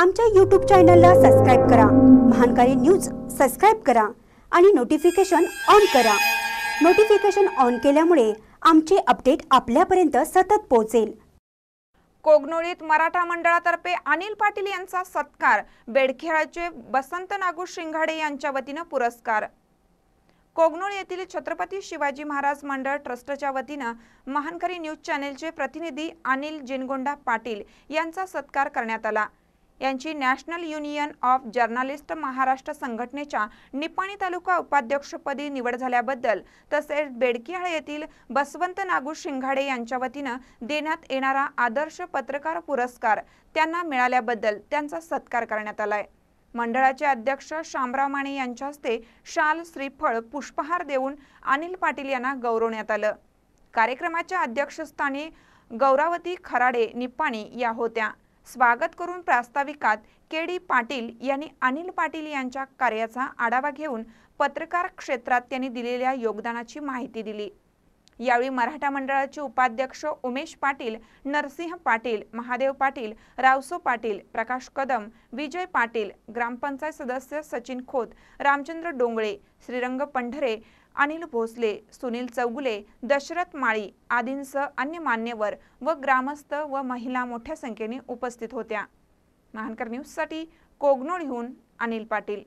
आमच्या यूट्यूब चॅनलला सबस्क्राईब करा महानकारी न्यूज सबस्क्राईब करा आणि नोटिफिकेशन ऑन करा नोटिफिकेशन ऑन केल्यामुळे आमचे अपडेट आपल्यापर्यंत सतत पोहोचेल कोगनोळीत मराठा मंडळातर्फे अनिल पाटील यांचा सत्कार बेडखेळाचे बसंत नागू शिंगाडे यांच्या वतीनं पुरस्कार कोगनोळ येथील छत्रपती शिवाजी महाराज मंडळ ट्रस्टच्या वतीनं महानकरी न्यूज चॅनेलचे प्रतिनिधी अनिल जिनगोंडा पाटील यांचा सत्कार करण्यात आला यांची national union of journalist Maharashtra संघटनेच्या निपाणी तालुका उपाध्यक्षपदी निवड झाल्याबद्दल तसेच बेडकिहाळ येथील बसवंत नागू शिंघाडे यांच्या वतीनं देण्यात येणारा आदर्श पत्रकार पुरस्कार त्यांना मिळाल्याबद्दल त्यांचा सत्कार करण्यात आलाय मंडळाचे अध्यक्ष शामराव माने यांच्या हस्ते शाल श्रीफळ पुष्पहार देऊन अनिल पाटील यांना गौरवण्यात आलं कार्यक्रमाच्या अध्यक्षस्थानी गौरावती खराडे निपाणी या होत्या स्वागत करून प्रास्ताविकात के डी पाटील यांनी अनिल पाटील यांच्या कार्याचा आढावा घेऊन पत्रकार क्षेत्रात त्यांनी दिलेल्या योगदानाची माहिती दिली यावेळी मराठा मंडळाचे उपाध्यक्ष उमेश पाटील नरसिंह पाटील महादेव पाटील रावसो पाटील प्रकाश कदम विजय पाटील ग्रामपंचायत सदस्य सचिन खोत रामचंद्र डोंगळे श्रीरंग पंढरे अनिल भोसले सुनील चौगुले दशरथ माळी आदींसह अन्य मान्यवर व ग्रामस्थ व महिला मोठ्या संख्येने उपस्थित होत्या महानकर न्यूजसाठी कोगनोळहून अनिल पाटील